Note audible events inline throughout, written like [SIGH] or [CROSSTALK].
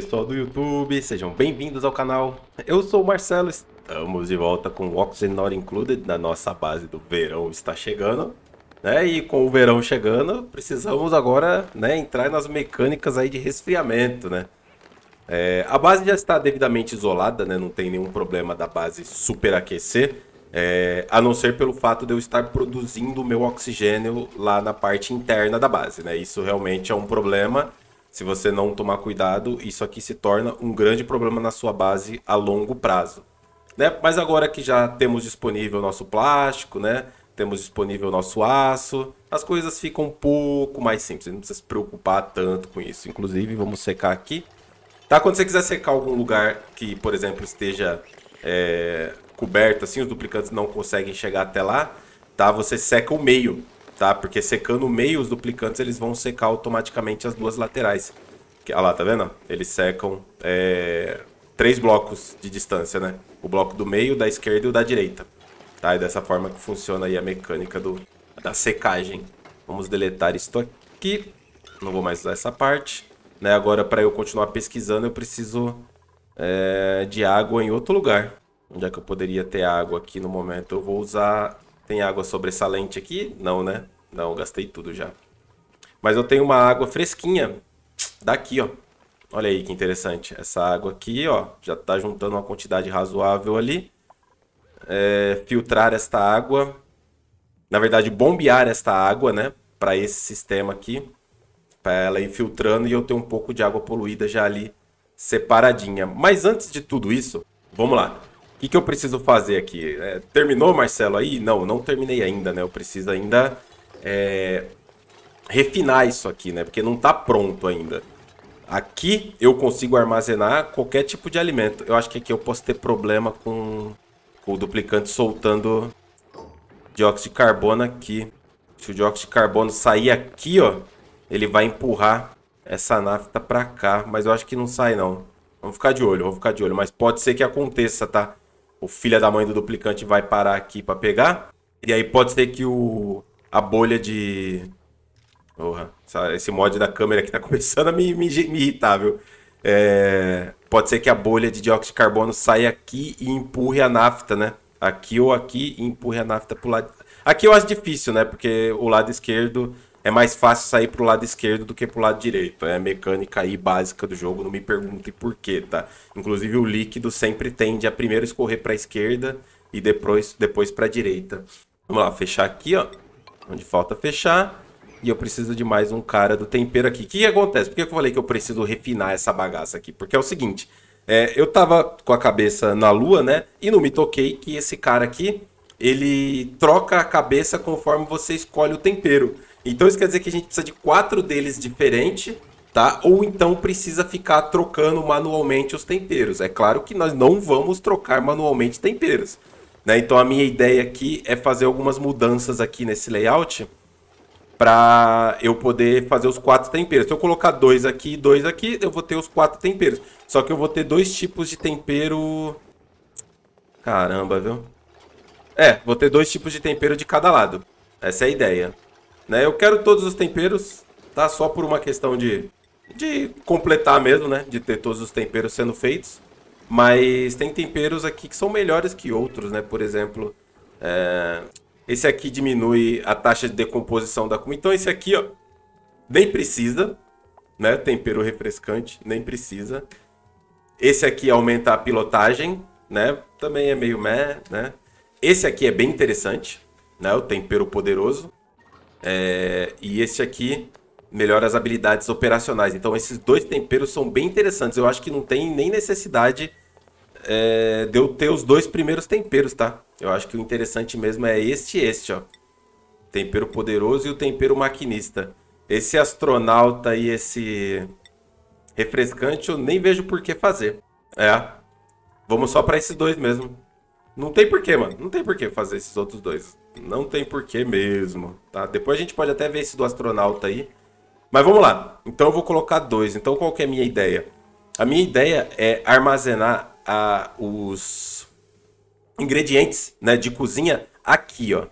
pessoal do YouTube, sejam bem-vindos ao canal. Eu sou o Marcelo, estamos de volta com o Oxygen Not Included na nossa base do verão está chegando. Né? E com o verão chegando, precisamos agora né, entrar nas mecânicas aí de resfriamento. Né? É, a base já está devidamente isolada, né? não tem nenhum problema da base superaquecer. É, a não ser pelo fato de eu estar produzindo o meu oxigênio lá na parte interna da base, né? Isso realmente é um problema se você não tomar cuidado, isso aqui se torna um grande problema na sua base a longo prazo. Né? Mas agora que já temos disponível nosso plástico, né? temos disponível nosso aço, as coisas ficam um pouco mais simples, não precisa se preocupar tanto com isso. Inclusive, vamos secar aqui. Tá? Quando você quiser secar algum lugar que, por exemplo, esteja é, coberto, assim, os duplicantes não conseguem chegar até lá, tá? Você seca o meio tá? Porque secando o meio, os duplicantes eles vão secar automaticamente as duas laterais. Olha lá, tá vendo? Eles secam é, três blocos de distância, né? O bloco do meio, da esquerda e o da direita. Tá? E dessa forma que funciona aí a mecânica do, da secagem. Vamos deletar isto aqui. Não vou mais usar essa parte. Né? Agora, para eu continuar pesquisando, eu preciso é, de água em outro lugar. Onde é que eu poderia ter água aqui no momento? Eu vou usar... Tem água sobressalente aqui? Não, né? Não, gastei tudo já. Mas eu tenho uma água fresquinha daqui, ó. Olha aí que interessante. Essa água aqui, ó, já tá juntando uma quantidade razoável ali. É, filtrar esta água. Na verdade, bombear esta água, né? Para esse sistema aqui. Para ela ir filtrando e eu ter um pouco de água poluída já ali separadinha. Mas antes de tudo isso, vamos lá. O que, que eu preciso fazer aqui? É, terminou, Marcelo, aí? Não, não terminei ainda, né? Eu preciso ainda é, refinar isso aqui, né? Porque não está pronto ainda. Aqui eu consigo armazenar qualquer tipo de alimento. Eu acho que aqui eu posso ter problema com, com o duplicante soltando dióxido de carbono aqui. Se o dióxido de carbono sair aqui, ó, ele vai empurrar essa nafta para cá. Mas eu acho que não sai, não. Vamos ficar de olho, vamos ficar de olho. Mas pode ser que aconteça, tá? O filho da mãe do duplicante vai parar aqui para pegar. E aí pode ser que o a bolha de. Porra, essa, esse mod da câmera aqui tá [LAUGHS] começando a me, me, me irritar, viu? É, pode ser que a bolha de dióxido de carbono saia aqui e empurre a nafta, né? Aqui ou aqui e empurre a nafta pro lado. Aqui eu acho difícil, né? Porque o lado esquerdo é mais fácil sair pro lado esquerdo do que pro lado direito. É a mecânica aí básica do jogo, não me perguntem por quê, tá? Inclusive o líquido sempre tende a primeiro escorrer para a esquerda e depois depois para a direita. Vamos lá, fechar aqui, ó. Onde falta fechar. E eu preciso de mais um cara do tempero aqui. O que, que acontece? Por que eu falei que eu preciso refinar essa bagaça aqui? Porque é o seguinte. É, eu tava com a cabeça na lua, né? E não me toquei que esse cara aqui, ele troca a cabeça conforme você escolhe o tempero. Então isso quer dizer que a gente precisa de quatro deles diferentes, tá? Ou então precisa ficar trocando manualmente os temperos. É claro que nós não vamos trocar manualmente temperos. Né? Então a minha ideia aqui é fazer algumas mudanças aqui nesse layout para eu poder fazer os quatro temperos. Se eu colocar dois aqui e dois aqui, eu vou ter os quatro temperos. Só que eu vou ter dois tipos de tempero... Caramba, viu? É, vou ter dois tipos de tempero de cada lado. Essa é a ideia. Né? Eu quero todos os temperos, tá? Só por uma questão de, de completar mesmo, né? De ter todos os temperos sendo feitos. Mas tem temperos aqui que são melhores que outros, né? Por exemplo, é... esse aqui diminui a taxa de decomposição da comida. Então esse aqui, ó, nem precisa, né? Tempero refrescante, nem precisa. Esse aqui aumenta a pilotagem, né? Também é meio meh, né? Esse aqui é bem interessante, né? O tempero poderoso. É... E esse aqui melhora as habilidades operacionais. Então esses dois temperos são bem interessantes. Eu acho que não tem nem necessidade é, de eu ter os dois primeiros temperos, tá? Eu acho que o interessante mesmo é este e este, ó. Tempero poderoso e o tempero maquinista. Esse astronauta e esse refrescante eu nem vejo por que fazer. É. Vamos só para esses dois mesmo. Não tem porquê, mano. Não tem porquê fazer esses outros dois. Não tem porquê mesmo, tá? Depois a gente pode até ver esse do astronauta aí. Mas vamos lá. Então eu vou colocar dois. Então qual que é a minha ideia? A minha ideia é armazenar a, ah, os ingredientes né, de cozinha aqui, ó.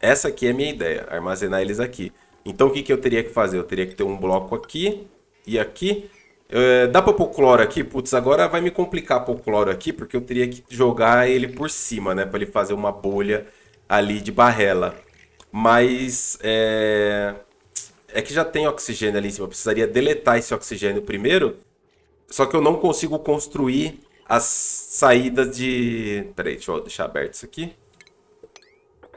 Essa aqui é a minha ideia, armazenar eles aqui. Então o que, que eu teria que fazer? Eu teria que ter um bloco aqui e aqui. É, dá para pôr cloro aqui? Putz, agora vai me complicar pôr cloro aqui, porque eu teria que jogar ele por cima, né? Para ele fazer uma bolha ali de barrela. Mas é, é que já tem oxigênio ali em cima. Eu precisaria deletar esse oxigênio primeiro. Só que eu não consigo construir as saídas de... Peraí, deixa eu deixar aberto isso aqui.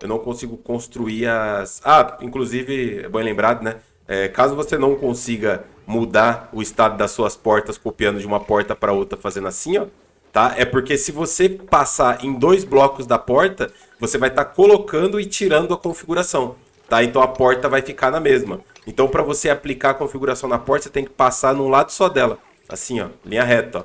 Eu não consigo construir as... Ah, inclusive, é bom lembrado, né? É, caso você não consiga mudar o estado das suas portas copiando de uma porta para outra fazendo assim, ó, tá? É porque se você passar em dois blocos da porta, você vai estar tá colocando e tirando a configuração, tá? Então a porta vai ficar na mesma. Então, para você aplicar a configuração na porta, você tem que passar num lado só dela. Assim, ó, linha reta, ó.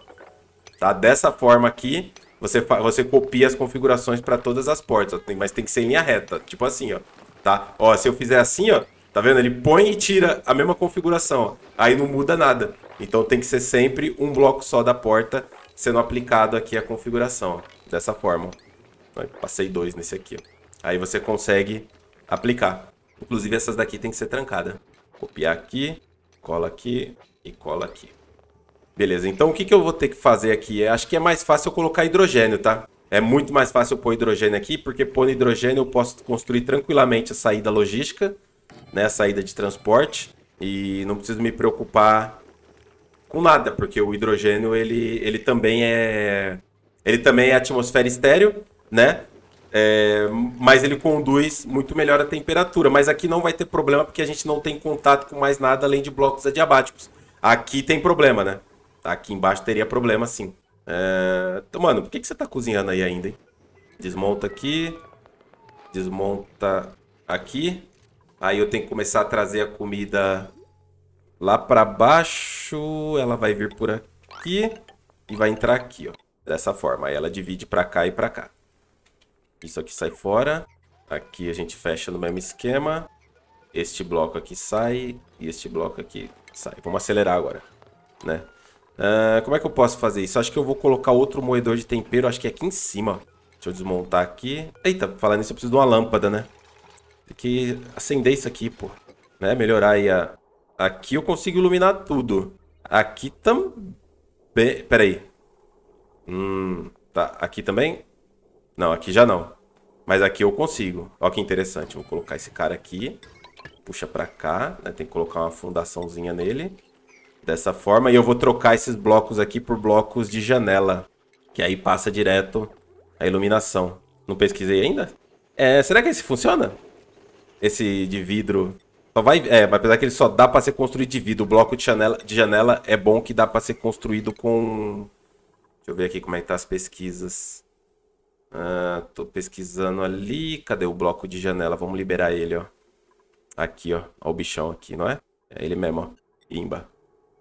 Tá? Dessa forma aqui, você, você copia as configurações para todas as portas, ó. mas tem que ser em linha reta, tipo assim, ó. Tá? Ó, se eu fizer assim, ó, tá vendo? Ele põe e tira a mesma configuração, ó. Aí não muda nada. Então tem que ser sempre um bloco só da porta sendo aplicado aqui a configuração, ó. Dessa forma, ó. Passei dois nesse aqui, ó. Aí você consegue aplicar. Inclusive essas daqui tem que ser trancada copiar aqui, cola aqui e cola aqui. Beleza, então o que, que eu vou ter que fazer aqui? Eu é, acho que é mais fácil eu colocar hidrogênio, tá? É muito mais fácil eu pôr hidrogênio aqui, porque pôr hidrogênio eu posso construir tranquilamente a saída logística, né? A saída de transporte. E não preciso me preocupar com nada, porque o hidrogênio ele, ele também é ele também é atmosfera estéreo, né? É, mas ele conduz muito melhor a temperatura. Mas aqui não vai ter problema porque a gente não tem contato com mais nada além de blocos adiabáticos. Aqui tem problema, né? Aqui embaixo teria problema sim. É... Então, mano, por que, que você tá cozinhando aí ainda, hein? Desmonta aqui. Desmonta aqui. Aí eu tenho que começar a trazer a comida lá pra baixo. Ela vai vir por aqui e vai entrar aqui, ó. Dessa forma. Aí ela divide pra cá e pra cá. Isso aqui sai fora. Aqui a gente fecha no mesmo esquema. Este bloco aqui sai e este bloco aqui sai. Vamos acelerar agora, né? Uh, como é que eu posso fazer isso? Acho que eu vou colocar outro moedor de tempero, acho que é aqui em cima. Deixa eu desmontar aqui. Eita, falando nisso eu preciso de uma lâmpada, né? Tem que acender isso aqui, pô. Né? Melhorar aí a... Aqui eu consigo iluminar tudo. Aqui também... Pera aí. Hum, tá. Aqui também? Não, aqui já não. Mas aqui eu consigo. Olha que interessante. Vou colocar esse cara aqui. Puxa pra cá. Né? Tem que colocar uma fundaçãozinha nele. Dessa forma. E eu vou trocar esses blocos aqui por blocos de janela. Que aí passa direto a iluminação. Não pesquisei ainda? É, será que esse funciona? Esse de vidro. Só vai, é, apesar que ele só dá pra ser construído de vidro. O bloco de janela, de janela é bom que dá pra ser construído com... Deixa eu ver aqui como é que tá as pesquisas. Ah, tô pesquisando ali. Cadê o bloco de janela? Vamos liberar ele, ó. Aqui, ó. Ó o bichão aqui, não é? É ele mesmo, ó. Imba.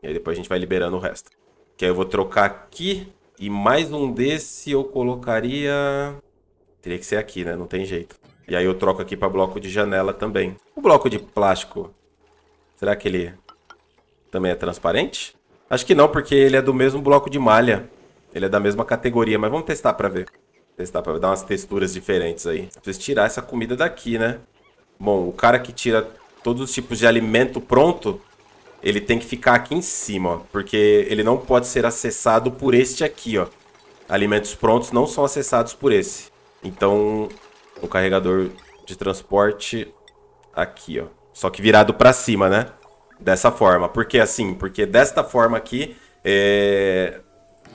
E aí depois a gente vai liberando o resto. Que aí eu vou trocar aqui. E mais um desse eu colocaria... Teria que ser aqui, né? Não tem jeito. E aí eu troco aqui para bloco de janela também. O bloco de plástico... Será que ele também é transparente? Acho que não, porque ele é do mesmo bloco de malha. Ele é da mesma categoria, mas vamos testar para ver. Testar pra dar umas texturas diferentes aí. Preciso tirar essa comida daqui, né? Bom, o cara que tira todos os tipos de alimento pronto, ele tem que ficar aqui em cima, ó. Porque ele não pode ser acessado por este aqui, ó. Alimentos prontos não são acessados por esse. Então, o carregador de transporte aqui, ó. Só que virado pra cima, né? Dessa forma. Por que assim? Porque desta forma aqui, é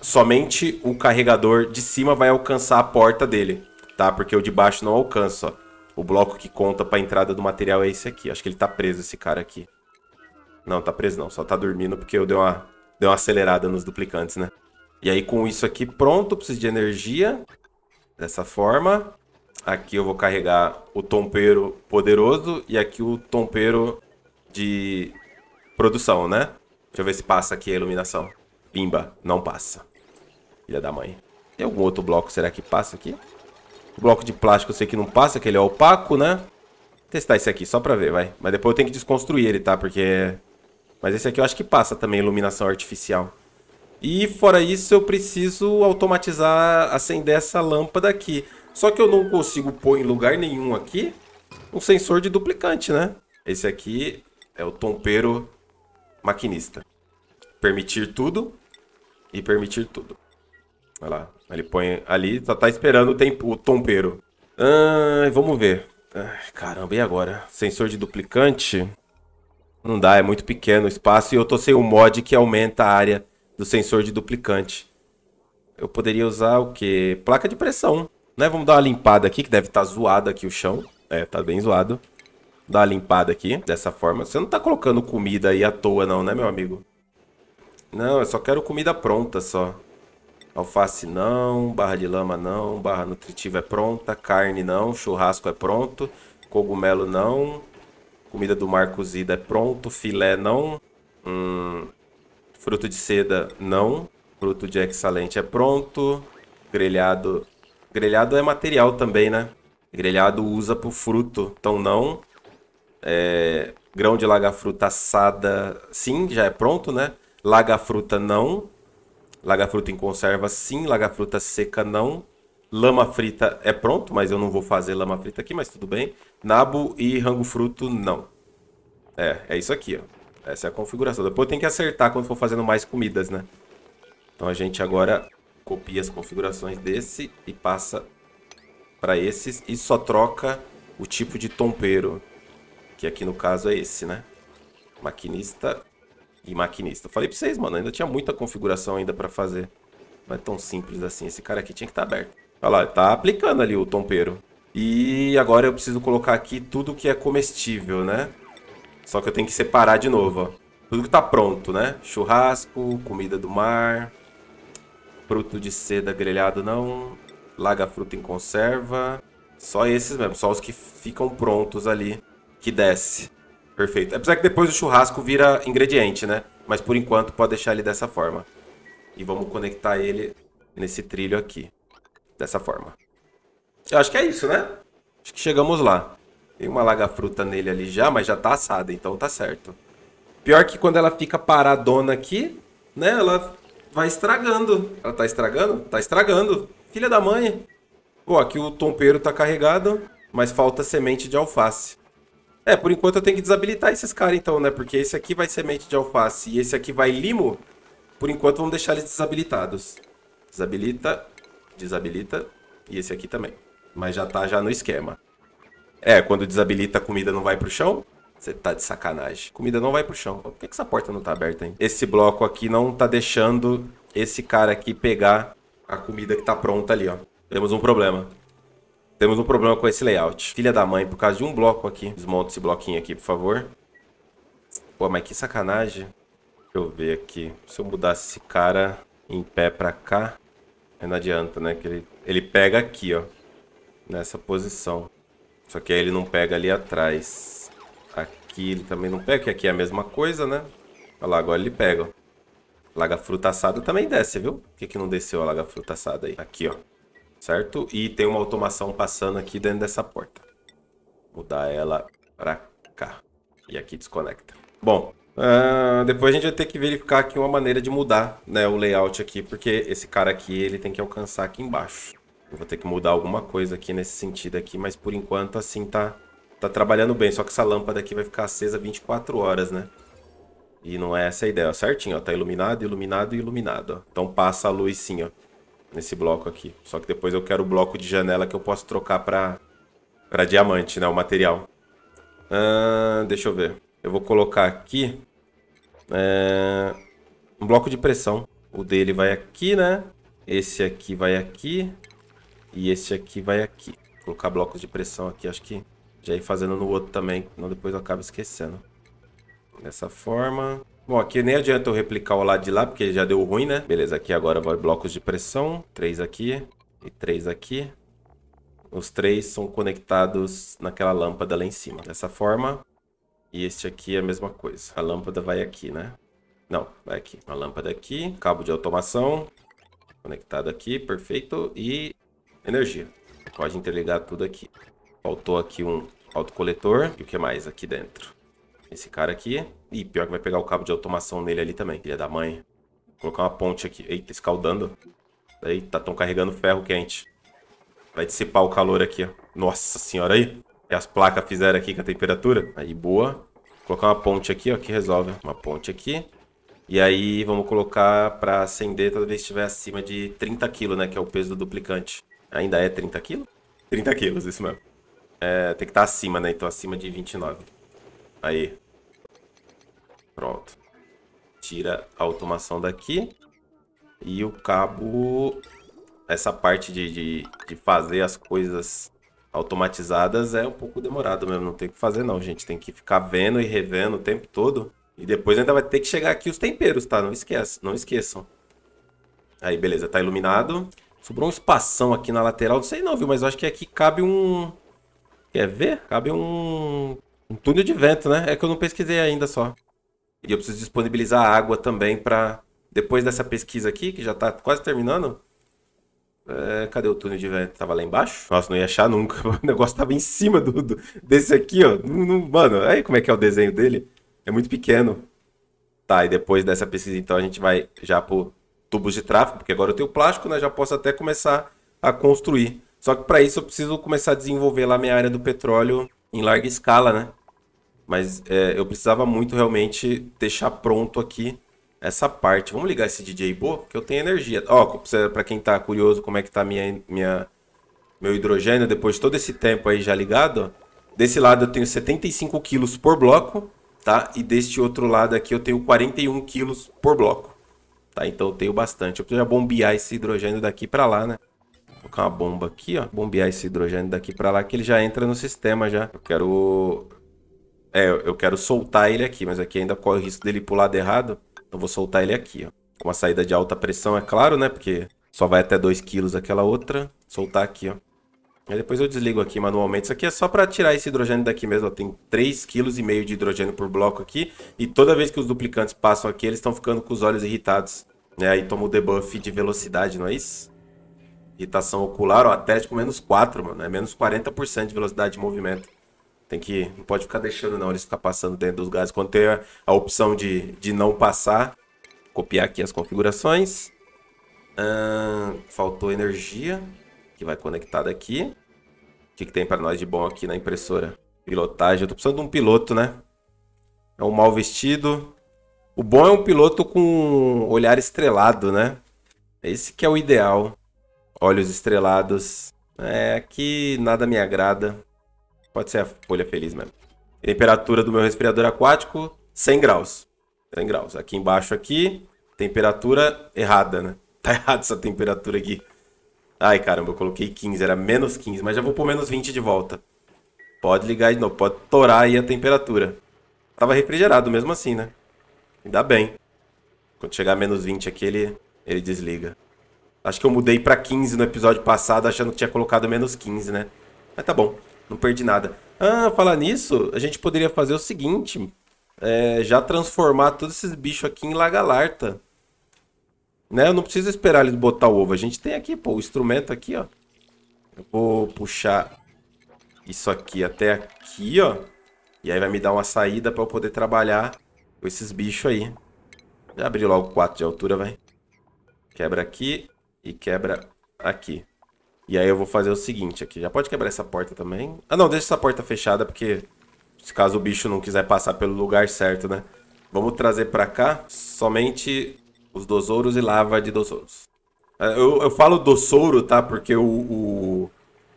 somente o carregador de cima vai alcançar a porta dele, tá? Porque o de baixo não alcança. O bloco que conta para a entrada do material é esse aqui. Acho que ele tá preso, esse cara aqui. Não, tá preso não. Só tá dormindo porque eu dei uma, dei uma acelerada nos duplicantes, né? E aí, com isso aqui pronto, preciso de energia. Dessa forma. Aqui eu vou carregar o tompeiro poderoso e aqui o tompeiro de produção, né? Deixa eu ver se passa aqui a iluminação. Pimba, não passa. Filha da mãe. Tem algum outro bloco, será que passa aqui? O bloco de plástico eu sei que não passa, que ele é opaco, né? Vou testar esse aqui, só pra ver, vai. Mas depois eu tenho que desconstruir ele, tá? Porque... Mas esse aqui eu acho que passa também, iluminação artificial. E fora isso, eu preciso automatizar, acender essa lâmpada aqui. Só que eu não consigo pôr em lugar nenhum aqui um sensor de duplicante, né? Esse aqui é o tompeiro maquinista. Permitir tudo e permitir tudo. Olha lá. Ele põe ali, só tá esperando o, tempo, o tompeiro. Ah, vamos ver. Ah, caramba, e agora? Sensor de duplicante? Não dá, é muito pequeno o espaço e eu tô sem o um mod que aumenta a área do sensor de duplicante. Eu poderia usar o quê? Placa de pressão, né? Vamos dar uma limpada aqui, que deve estar tá zoado aqui o chão. É, tá bem zoado. Dá uma limpada aqui, dessa forma. Você não tá colocando comida aí à toa não, né, meu amigo? Não, eu só quero comida pronta só. Alface não, barra de lama não, barra nutritiva é pronta, carne não, churrasco é pronto, cogumelo não, comida do mar cozida é pronto, filé não, hum, fruto de seda não, fruto de excelente é pronto, grelhado, grelhado é material também, né? Grelhado usa pro fruto, então não. É, grão de laga fruta assada, sim, já é pronto, né? Laga fruta não, Lagafruta em conserva, sim. Lagafruta seca, não. Lama frita é pronto, mas eu não vou fazer lama frita aqui, mas tudo bem. Nabo e rango fruto, não. É, é isso aqui, ó. Essa é a configuração. Depois tem que acertar quando for fazendo mais comidas, né? Então a gente agora copia as configurações desse e passa para esses. E só troca o tipo de tompeiro, que aqui no caso é esse, né? Maquinista e maquinista. Eu falei pra vocês, mano, ainda tinha muita configuração ainda pra fazer. Não é tão simples assim. Esse cara aqui tinha que estar tá aberto. Olha lá, tá aplicando ali o tompeiro. E agora eu preciso colocar aqui tudo que é comestível, né? Só que eu tenho que separar de novo, ó. Tudo que tá pronto, né? Churrasco, comida do mar, fruto de seda grelhado não, laga fruta em conserva. Só esses mesmo, só os que ficam prontos ali, que desce. Perfeito. Apesar que depois o churrasco vira ingrediente, né? Mas por enquanto pode deixar ele dessa forma. E vamos conectar ele nesse trilho aqui. Dessa forma. Eu acho que é isso, né? Acho que chegamos lá. Tem uma laga-fruta nele ali já, mas já tá assada, então tá certo. Pior que quando ela fica paradona aqui, né? Ela vai estragando. Ela tá estragando? Tá estragando. Filha da mãe. Pô, aqui o tompeiro tá carregado, mas falta semente de alface. É, por enquanto eu tenho que desabilitar esses caras então, né? Porque esse aqui vai semente de alface e esse aqui vai limo. Por enquanto vamos deixar eles desabilitados. Desabilita, desabilita e esse aqui também. Mas já tá já no esquema. É, quando desabilita a comida não vai pro chão, você tá de sacanagem. Comida não vai pro chão. Por que, que essa porta não tá aberta, hein? Esse bloco aqui não tá deixando esse cara aqui pegar a comida que tá pronta ali, ó. Temos um problema. Temos um problema com esse layout. Filha da mãe, por causa de um bloco aqui. Desmonta esse bloquinho aqui, por favor. Pô, mas que sacanagem. Deixa eu ver aqui. Se eu mudasse esse cara em pé pra cá, não adianta, né? Que ele, ele pega aqui, ó. Nessa posição. Só que aí ele não pega ali atrás. Aqui ele também não pega, que aqui é a mesma coisa, né? Olha lá, agora ele pega, ó. Laga fruta assada também desce, viu? Por que, que não desceu a laga fruta assada aí? Aqui, ó certo? E tem uma automação passando aqui dentro dessa porta. Mudar ela para cá. E aqui desconecta. Bom, uh, depois a gente vai ter que verificar aqui uma maneira de mudar né, o layout aqui, porque esse cara aqui ele tem que alcançar aqui embaixo. Eu vou ter que mudar alguma coisa aqui nesse sentido aqui, mas por enquanto assim tá, tá trabalhando bem. Só que essa lâmpada aqui vai ficar acesa 24 horas, né? E não é essa a ideia, ó, certinho, ó, tá iluminado, iluminado e iluminado, ó. Então passa a luz sim, ó nesse bloco aqui. Só que depois eu quero o bloco de janela que eu posso trocar para para diamante, né? O material. Ah, deixa eu ver. Eu vou colocar aqui é, um bloco de pressão. O dele vai aqui, né? Esse aqui vai aqui. E esse aqui vai aqui. Vou colocar blocos de pressão aqui, acho que já ir fazendo no outro também, senão depois eu acabo esquecendo. Dessa forma. Bom, aqui nem adianta eu replicar o lado de lá, porque já deu ruim, né? Beleza, aqui agora vai blocos de pressão. Três aqui e três aqui. Os três são conectados naquela lâmpada lá em cima. Dessa forma. E este aqui é a mesma coisa. A lâmpada vai aqui, né? Não, vai aqui. A lâmpada aqui. Cabo de automação. Conectado aqui, perfeito. E energia. Pode interligar tudo aqui. Faltou aqui um autocoletor. E o que mais aqui dentro? Esse cara aqui. Ih, pior que vai pegar o cabo de automação nele ali também. Filha da mãe. Vou colocar uma ponte aqui. Eita, escaldando. Eita, estão carregando ferro quente. Vai dissipar o calor aqui, ó. Nossa senhora, aí. E as placas fizeram aqui com a temperatura. Aí, boa. Vou colocar uma ponte aqui, ó, que resolve. Uma ponte aqui. E aí, vamos colocar para acender toda vez que estiver acima de 30 kg, né? Que é o peso do duplicante. Ainda é 30 kg? 30 quilos, isso mesmo. É, tem que estar tá acima, né? Então, acima de 29. Aí. Pronto. Tira a automação daqui. E o cabo... Essa parte de, de, de fazer as coisas automatizadas é um pouco demorado mesmo. Não tem o que fazer não, gente. Tem que ficar vendo e revendo o tempo todo. E depois ainda vai ter que chegar aqui os temperos, tá? Não, esquece, não esqueçam. Aí, beleza. Tá iluminado. Sobrou um espação aqui na lateral. Não sei não, viu? Mas eu acho que aqui cabe um... Quer ver? Cabe um um túnel de vento, né? É que eu não pesquisei ainda só. E eu preciso disponibilizar água também para Depois dessa pesquisa aqui, que já tá quase terminando. É, cadê o túnel de vento? Tava lá embaixo? Nossa, não ia achar nunca. [LAUGHS] O negócio tava em cima do, do desse aqui, ó. mano, aí como é que é o desenho dele? É muito pequeno. Tá, e depois dessa pesquisa, então, a gente vai já pro tubos de tráfego, porque agora eu tenho plástico, né? Já posso até começar a construir. Só que para isso eu preciso começar a desenvolver lá minha área do petróleo em larga escala, né? Mas é, eu precisava muito realmente deixar pronto aqui essa parte. Vamos ligar esse DJ Bo, que eu tenho energia. Ó, para quem tá curioso como é que tá minha, minha, meu hidrogênio depois de todo esse tempo aí já ligado. Desse lado eu tenho 75 quilos por bloco, tá? E deste outro lado aqui eu tenho 41 quilos por bloco, tá? Então eu tenho bastante. Eu preciso bombear esse hidrogênio daqui para lá, né? Vou colocar uma bomba aqui, ó. Bombear esse hidrogênio daqui para lá, que ele já entra no sistema já. Eu quero é, eu quero soltar ele aqui, mas aqui ainda corre o risco dele pular de errado. Então vou soltar ele aqui, ó. Com a saída de alta pressão, é claro, né? Porque só vai até 2 quilos aquela outra. Soltar aqui, ó. Aí depois eu desligo aqui manualmente. Isso aqui é só para tirar esse hidrogênio daqui mesmo. Ó. Tem 3,5 kg de hidrogênio por bloco aqui. E toda vez que os duplicantes passam aqui, eles estão ficando com os olhos irritados. Né? Aí toma o debuff de velocidade, não é isso? Irritação ocular, ó, Atlético menos 4, mano. É menos 40% de velocidade de movimento. Tem que, não pode ficar deixando não, eles ficam passando dentro dos gases. Quando tem a, a opção de, de não passar, copiar aqui as configurações. Hum, faltou energia, que vai conectada aqui. O que, que tem para nós de bom aqui na impressora? Pilotagem, eu tô precisando de um piloto, né? É um mal vestido. O bom é um piloto com olhar estrelado, né? É esse que é o ideal. Olhos estrelados. É, aqui nada me agrada. Pode ser a folha feliz mesmo. Temperatura do meu respirador aquático, 100 graus. 100 graus. Aqui embaixo aqui, temperatura errada, né? [LAUGHS] Tá errada essa temperatura aqui. Ai, caramba, eu coloquei 15, era menos 15, mas já vou pôr menos 20 de volta. Pode ligar de novo, pode torar aí a temperatura. Tava refrigerado mesmo assim, né? Ainda bem. Quando chegar a menos 20 aqui, ele, ele desliga. Acho que eu mudei pra 15 no episódio passado, achando que tinha colocado menos 15, né? Mas tá bom. Não perdi nada. Ah, falar nisso, a gente poderia fazer o seguinte: é, já transformar todos esses bichos aqui em lagalarta. Né? Eu não preciso esperar eles botar o ovo. A gente tem aqui, pô, o instrumento aqui, ó. Eu vou puxar isso aqui até aqui, ó. E aí vai me dar uma saída pra eu poder trabalhar com esses bichos aí. Já abri logo 4 de altura, vai. Quebra aqui e quebra aqui. E aí eu vou fazer o seguinte aqui. Já pode quebrar essa porta também. Ah, não, deixa essa porta fechada, porque se caso o bicho não quiser passar pelo lugar certo, né? Vamos trazer pra cá somente os dosouros e lava de dosouros. Ah, eu, eu falo dosouro, tá? Porque o... o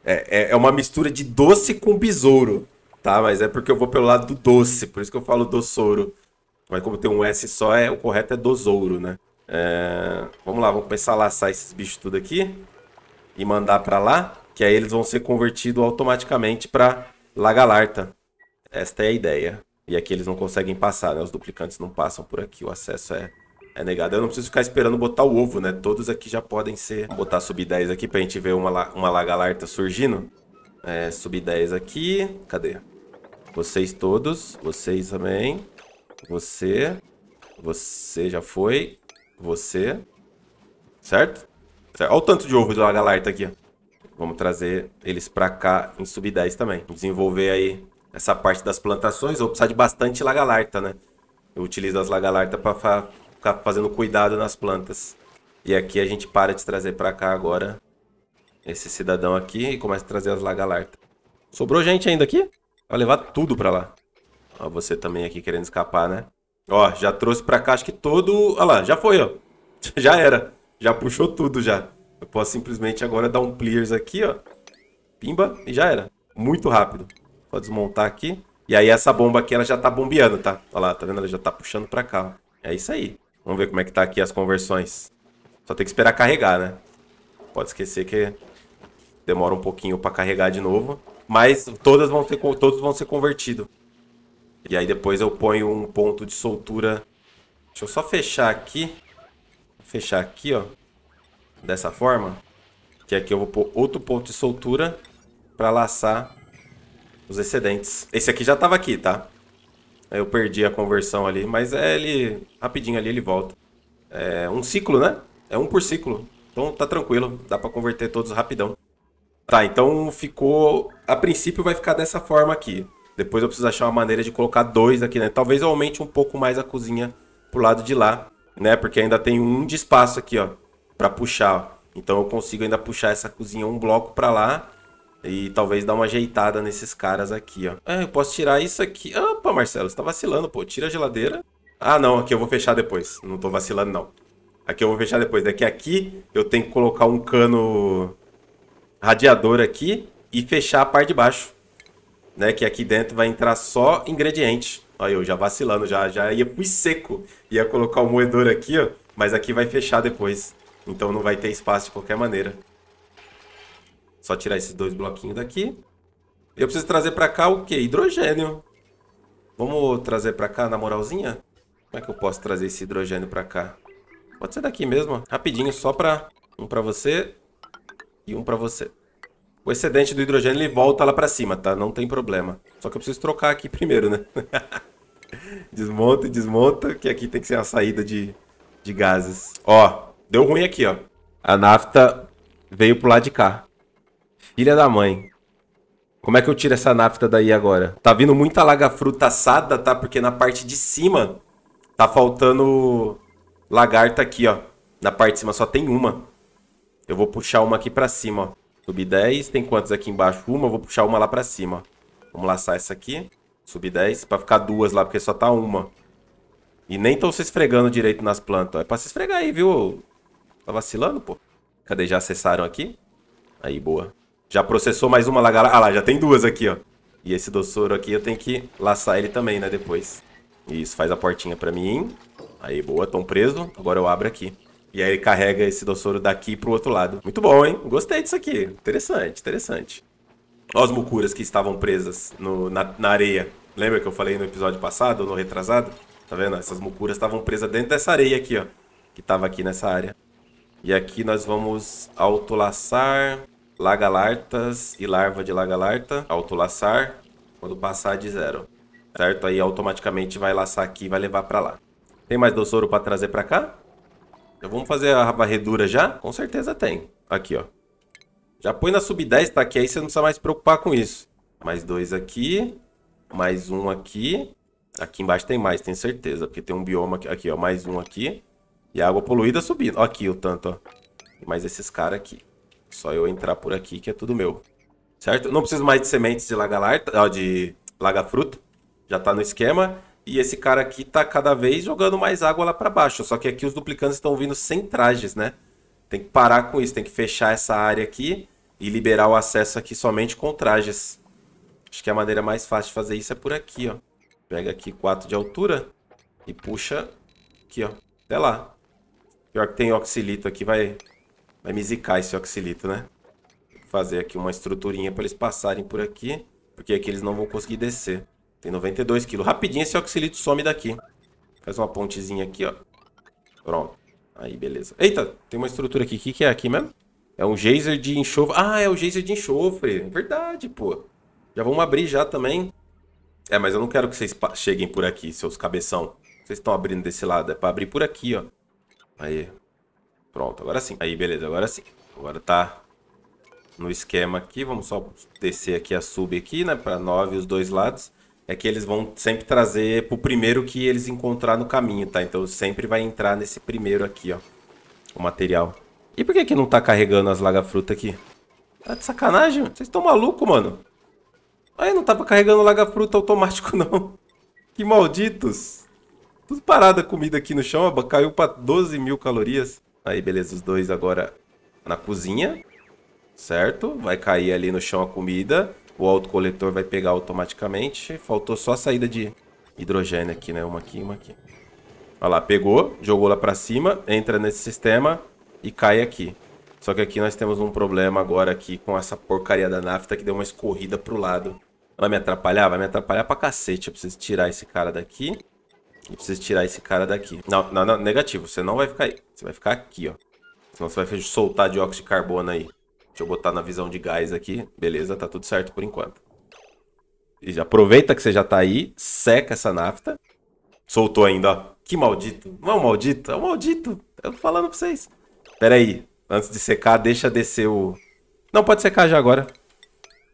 é, é, é uma mistura de doce com besouro, tá? Mas é porque eu vou pelo lado do doce, por isso que eu falo dosouro. Mas como tem um S só, é, o correto é dosouro, né? É... Vamos lá, vamos começar a laçar esses bichos tudo aqui e mandar para lá, que aí eles vão ser convertidos automaticamente para Lagalarta. Esta é a ideia. E aqui eles não conseguem passar, né? Os duplicantes não passam por aqui, o acesso é, é negado. Eu não preciso ficar esperando botar o ovo, né? Todos aqui já podem ser... Vou botar sub 10 aqui pra gente ver uma, uma Lagalarta surgindo. É, sub 10 aqui. Cadê? Vocês todos. Vocês também. Você. Você já foi. Você. Certo? Olha o tanto de ovo de lagalarta aqui. Vamos trazer eles para cá em sub-10 também. Desenvolver aí essa parte das plantações. Vou precisar de bastante lagalarta, né? Eu utilizo as lagalartas para fa ficar fazendo cuidado nas plantas. E aqui a gente para de trazer para cá agora esse cidadão aqui e começa a trazer as lagalartas. Sobrou gente ainda aqui? Vai levar tudo para lá. Ó, você também aqui querendo escapar, né? Ó, já trouxe para cá, acho que todo... Olha lá, já foi, ó. [LAUGHS] Já era. Já puxou tudo já. Eu posso simplesmente agora dar um clears aqui, ó. Pimba, e já era. Muito rápido. Vou desmontar aqui. E aí essa bomba aqui, ela já tá bombeando, tá? Olha lá, tá vendo? Ela já tá puxando pra cá, ó. É isso aí. Vamos ver como é que tá aqui as conversões. Só tem que esperar carregar, né? Pode esquecer que demora um pouquinho pra carregar de novo. Mas todas vão ser, todos vão ser convertidos. E aí depois eu ponho um ponto de soltura. Deixa eu só fechar aqui fechar aqui, ó. Dessa forma. Que aqui eu vou pôr outro ponto de soltura para laçar os excedentes. Esse aqui já estava aqui, tá? Eu perdi a conversão ali, mas é ele rapidinho ali ele volta. É um ciclo, né? É um por ciclo. Então tá tranquilo, dá para converter todos rapidão. Tá, então ficou... A princípio vai ficar dessa forma aqui. Depois eu preciso achar uma maneira de colocar dois aqui, né? Talvez eu aumente um pouco mais a cozinha pro lado de lá né? Porque ainda tem um de espaço aqui, ó, para puxar. Então eu consigo ainda puxar essa cozinha um bloco para lá e talvez dar uma ajeitada nesses caras aqui, ó. É, eu posso tirar isso aqui. Opa, Marcelo, você tá vacilando, pô. Tira a geladeira. Ah, não, aqui eu vou fechar depois. Não tô vacilando, não. Aqui eu vou fechar depois. Daqui é aqui eu tenho que colocar um cano radiador aqui e fechar a parte de baixo. Né? Que aqui dentro vai entrar só ingrediente. Olha eu já vacilando, já, já ia fui seco. Ia colocar o moedor aqui, ó. Mas aqui vai fechar depois. Então não vai ter espaço de qualquer maneira. Só tirar esses dois bloquinhos daqui. Eu preciso trazer pra cá o quê? Hidrogênio. Vamos trazer pra cá na moralzinha? Como é que eu posso trazer esse hidrogênio pra cá? Pode ser daqui mesmo, ó. Rapidinho, só pra... Um pra você e um pra você. O excedente do hidrogênio ele volta lá pra cima, tá? Não tem problema. Só que eu preciso trocar aqui primeiro, né? [LAUGHS] Desmonta e desmonta, que aqui tem que ser a saída de, de gases. Ó, deu ruim aqui, ó. A nafta veio pro lado de cá. Filha da mãe. Como é que eu tiro essa nafta daí agora? Tá vindo muita laga-fruta assada, tá? Porque na parte de cima tá faltando lagarta aqui, ó. Na parte de cima só tem uma. Eu vou puxar uma aqui pra cima, ó. Subi 10, tem quantas aqui embaixo? Uma, eu vou puxar uma lá pra cima, ó. Vamos laçar essa aqui sub 10 pra ficar duas lá, porque só tá uma. E nem estão se esfregando direito nas plantas. É pra se esfregar aí, viu? Tá vacilando, pô. Cadê? Já acessaram aqui? Aí, boa. Já processou mais uma lá, Ah lá, já tem duas aqui, ó. E esse doçoro aqui eu tenho que laçar ele também, né, depois. Isso, faz a portinha pra mim. Aí, boa, tão preso. Agora eu abro aqui. E aí ele carrega esse doçoro daqui pro outro lado. Muito bom, hein? Gostei disso aqui. Interessante, interessante as mucuras que estavam presas no, na, na areia. Lembra que eu falei no episódio passado, no retrasado? Tá vendo? Essas mucuras estavam presas dentro dessa areia aqui, ó. Que tava aqui nessa área. E aqui nós vamos autolaçar lagalartas e larva de lagalarta. Autolaçar quando passar de zero. Certo? Aí automaticamente vai laçar aqui e vai levar pra lá. Tem mais doçouro pra trazer pra cá? Já vamos fazer a varredura já? Com certeza tem. Aqui, ó. Já põe na sub-10, tá? Que aí você não precisa mais se preocupar com isso. Mais dois aqui. Mais um aqui. Aqui embaixo tem mais, tenho certeza. Porque tem um bioma aqui, aqui ó. Mais um aqui. E a água poluída subindo. Ó, aqui o tanto, ó. E mais esses caras aqui. Só eu entrar por aqui que é tudo meu. Certo? Não preciso mais de sementes de lagalarta, ó, de laga fruto. Já tá no esquema. E esse cara aqui tá cada vez jogando mais água lá para baixo. Só que aqui os duplicantes estão vindo sem trajes, né? Tem que parar com isso, tem que fechar essa área aqui e liberar o acesso aqui somente com trajes. Acho que a maneira mais fácil de fazer isso é por aqui, ó. Pega aqui 4 de altura e puxa aqui, ó. Até lá. Pior que tem oxilito aqui, vai, vai me zicar esse oxilito, né? Fazer aqui uma estruturinha para eles passarem por aqui. Porque aqui eles não vão conseguir descer. Tem 92 quilos. Rapidinho esse oxilito some daqui. Faz uma pontezinha aqui, ó. Pronto. Aí, beleza. Eita, tem uma estrutura aqui. O que, que é aqui mesmo? É um geyser de enxofre. Ah, é o um geyser de enxofre. É verdade, pô. Já vamos abrir já também. É, mas eu não quero que vocês cheguem por aqui, seus cabeção. Vocês estão abrindo desse lado. É pra abrir por aqui, ó. Aí. Pronto, agora sim. Aí, beleza, agora sim. Agora tá no esquema aqui. Vamos só descer aqui a sub aqui, né? Pra 9 os dois lados é que eles vão sempre trazer pro primeiro que eles encontrar no caminho, tá? Então sempre vai entrar nesse primeiro aqui, ó. O material. E por que que não tá carregando as laga-fruta aqui? Tá de sacanagem? Vocês estão maluco, mano? Aí não tava carregando laga-fruta automático, [LAUGHS] não. Que malditos. Tudo parado a comida aqui no chão, aba Caiu pra 12 mil calorias. Aí, beleza. Os dois agora na cozinha. Certo? Vai cair ali no chão a comida o autocoletor vai pegar automaticamente. Faltou só a saída de hidrogênio aqui, né? Uma aqui e uma aqui. Olha lá, pegou, jogou lá para cima, entra nesse sistema e cai aqui. Só que aqui nós temos um problema agora aqui com essa porcaria da nafta que deu uma escorrida pro lado. Vai me atrapalhar? Vai me atrapalhar pra cacete. Eu preciso tirar esse cara daqui. E preciso tirar esse cara daqui. Não, não, não, negativo. Você não vai ficar aí. Você vai ficar aqui, ó. Senão você vai soltar dióxido de carbono aí. Deixa eu botar na visão de gás aqui. Beleza, tá tudo certo por enquanto. E aproveita que você já tá aí, seca essa nafta. Soltou ainda, ó. Que maldito. Não é um maldito, é um maldito. Eu tô falando pra vocês. Pera aí. Antes de secar, deixa descer o... Não, pode secar já agora.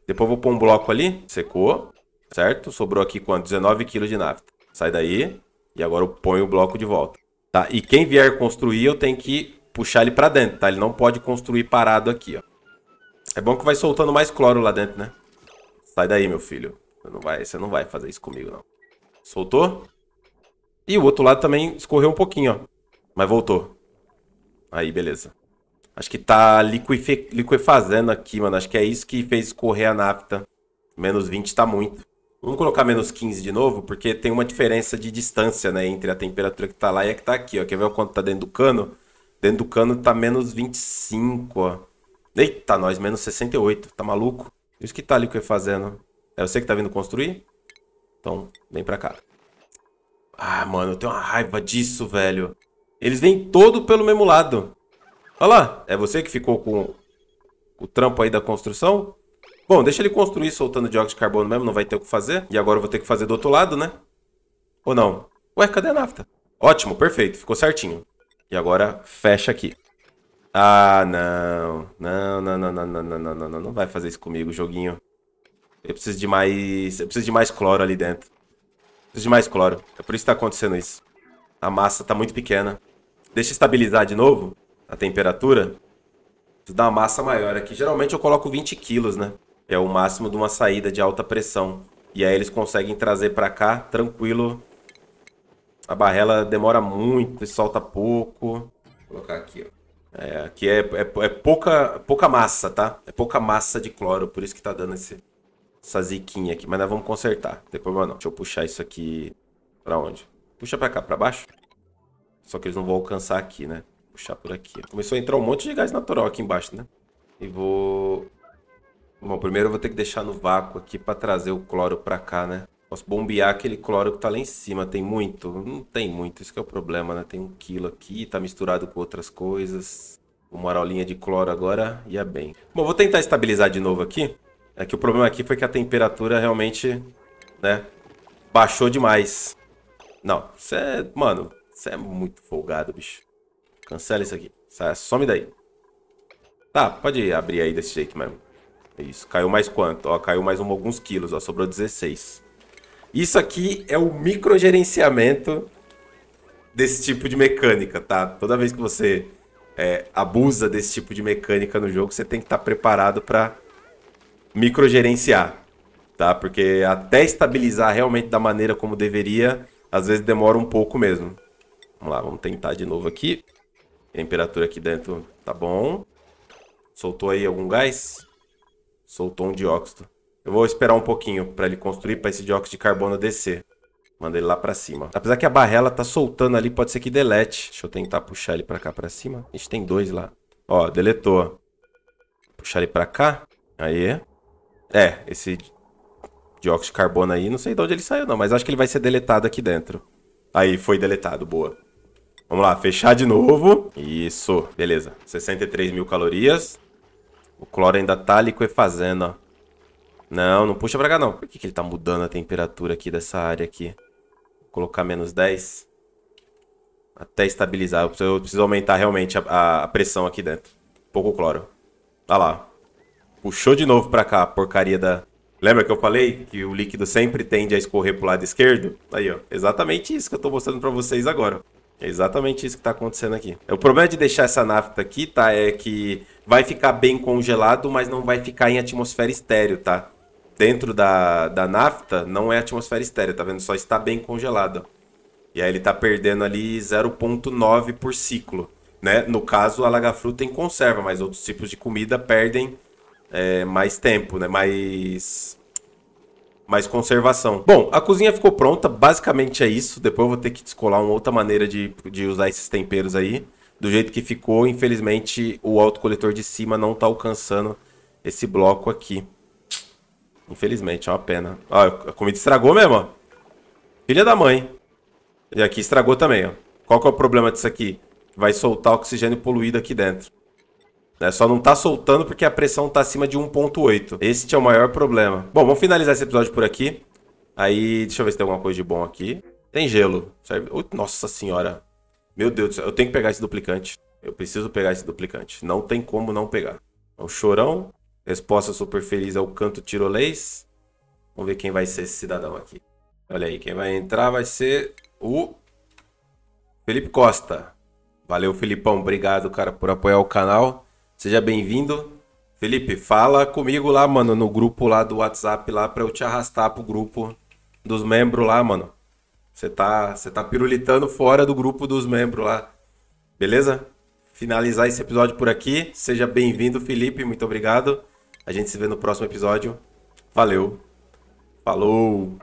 Depois eu vou pôr um bloco ali. Secou, certo? Sobrou aqui quanto? 19 kg de nafta. Sai daí. E agora eu ponho o bloco de volta. Tá? E quem vier construir, eu tenho que puxar ele pra dentro, tá? Ele não pode construir parado aqui, ó. É bom que vai soltando mais cloro lá dentro, né? Sai daí, meu filho. Você não vai, você não vai fazer isso comigo, não. Soltou? E o outro lado também escorreu um pouquinho, ó. Mas voltou. Aí, beleza. Acho que tá liquefe... liquefazendo aqui, mano. Acho que é isso que fez escorrer a nafta. Menos 20 tá muito. Vamos colocar menos 15 de novo, porque tem uma diferença de distância, né? Entre a temperatura que tá lá e a que tá aqui, ó. Quer ver o quanto tá dentro do cano? Dentro do cano tá menos 25, ó. Eita, nós, menos 68. Tá maluco? Isso que tá ali que eu fazendo. É você que tá vindo construir? Então, vem pra cá. Ah, mano, eu tenho uma raiva disso, velho. Eles vêm todo pelo mesmo lado. Olha lá, é você que ficou com o trampo aí da construção? Bom, deixa ele construir soltando dióxido de carbono mesmo, não vai ter o que fazer. E agora eu vou ter que fazer do outro lado, né? Ou não? Ué, cadê a nafta? Ótimo, perfeito, ficou certinho. E agora fecha aqui. Ah, não. Não, não, não, não, não, não, não, não, não. vai fazer isso comigo, joguinho. Eu preciso de mais. Eu preciso de mais cloro ali dentro. Eu preciso de mais cloro. É por isso que tá acontecendo isso. A massa tá muito pequena. Deixa estabilizar de novo a temperatura. Preciso dar uma massa maior aqui. Geralmente eu coloco 20 quilos, né? É o máximo de uma saída de alta pressão. E aí eles conseguem trazer pra cá, tranquilo. A barrela demora muito, solta pouco. Vou colocar aqui, ó. É, que é, é, é, pouca, pouca massa, tá? É pouca massa de cloro, por isso que tá dando esse, essa ziquinha aqui. Mas nós vamos consertar, não tem problema não. Deixa eu puxar isso aqui pra onde? Puxa pra cá, pra baixo. Só que eles não vão alcançar aqui, né? Puxar por aqui. Começou a entrar um monte de gás natural aqui embaixo, né? E vou... Bom, primeiro eu vou ter que deixar no vácuo aqui pra trazer o cloro pra cá, né? Posso bombear aquele cloro que tá lá em cima. Tem muito? Não tem muito, isso que é o problema, né? Tem um quilo aqui, tá misturado com outras coisas. Uma arolinha de cloro agora ia bem. Bom, vou tentar estabilizar de novo aqui. É que o problema aqui foi que a temperatura realmente, né, baixou demais. Não, você é... Mano, você é muito folgado, bicho. Cancela isso aqui. some daí. Tá, pode abrir aí desse jeito mesmo. Isso, caiu mais quanto? Ó, caiu mais um, alguns quilos, ó, sobrou 16. Isso aqui é o microgerenciamento desse tipo de mecânica, tá? Toda vez que você é, abusa desse tipo de mecânica no jogo, você tem que estar tá preparado para microgerenciar, tá? Porque até estabilizar realmente da maneira como deveria, às vezes demora um pouco mesmo. Vamos lá, vamos tentar de novo aqui. Temperatura aqui dentro tá bom. Soltou aí algum gás? Soltou um dióxido. Eu vou esperar um pouquinho para ele construir, para esse dióxido de carbono descer. Manda ele lá pra cima. Apesar que a barrela tá soltando ali, pode ser que delete. Deixa eu tentar puxar ele pra cá pra cima. A gente tem dois lá. Ó, deletou. Puxar ele pra cá. Aí. É, esse dióxido de carbono aí, não sei de onde ele saiu não, mas acho que ele vai ser deletado aqui dentro. Aí, foi deletado, boa. Vamos lá, fechar de novo. Isso, beleza. 63 mil calorias. O cloro ainda tá liquefazendo, ó. Não, não puxa pra cá não. Por que, que ele tá mudando a temperatura aqui dessa área aqui? Vou colocar menos 10. Até estabilizar. Eu preciso, eu preciso aumentar realmente a, a, pressão aqui dentro. Pouco cloro. Tá lá. Puxou de novo pra cá a porcaria da... Lembra que eu falei que o líquido sempre tende a escorrer pro lado esquerdo? Aí, ó. Exatamente isso que eu tô mostrando pra vocês agora. É exatamente isso que está acontecendo aqui. O problema de deixar essa nafta aqui, tá? É que vai ficar bem congelado, mas não vai ficar em atmosfera estéreo, tá? dentro da, da nafta não é atmosfera estéreo, tá vendo? Só está bem congelada. E aí ele tá perdendo ali 0,9 por ciclo. Né? No caso, a lagafruta em conserva, mas outros tipos de comida perdem é, mais tempo, né? mais, mais conservação. Bom, a cozinha ficou pronta, basicamente é isso. Depois eu vou ter que descolar uma outra maneira de, de usar esses temperos aí. Do jeito que ficou, infelizmente, o autocoletor de cima não tá alcançando esse bloco aqui. Infelizmente, é uma pena. Ó, ah, a comida estragou mesmo, ó. Filha da mãe. E aqui estragou também, ó. Qual que é o problema disso aqui? Vai soltar oxigênio poluído aqui dentro. É Só não tá soltando porque a pressão tá acima de 1.8. Este é o maior problema. Bom, vamos finalizar esse episódio por aqui. Aí, deixa eu ver se tem alguma coisa de bom aqui. Tem gelo. Nossa senhora. Meu Deus do céu. Eu tenho que pegar esse duplicante. Eu preciso pegar esse duplicante. Não tem como não pegar. O é chorão. Resposta super feliz ao é canto tirolês. Vamos ver quem vai ser esse cidadão aqui. Olha aí, quem vai entrar vai ser o Felipe Costa. Valeu, Felipão. Obrigado, cara, por apoiar o canal. Seja bem-vindo. Felipe, fala comigo lá, mano, no grupo lá do WhatsApp lá para eu te arrastar pro grupo dos membros lá, mano. Você tá, você tá pirulitando fora do grupo dos membros lá. Beleza? Finalizar esse episódio por aqui. Seja bem-vindo, Felipe. Muito obrigado. A gente se vê no próximo episódio. Valeu. Falou.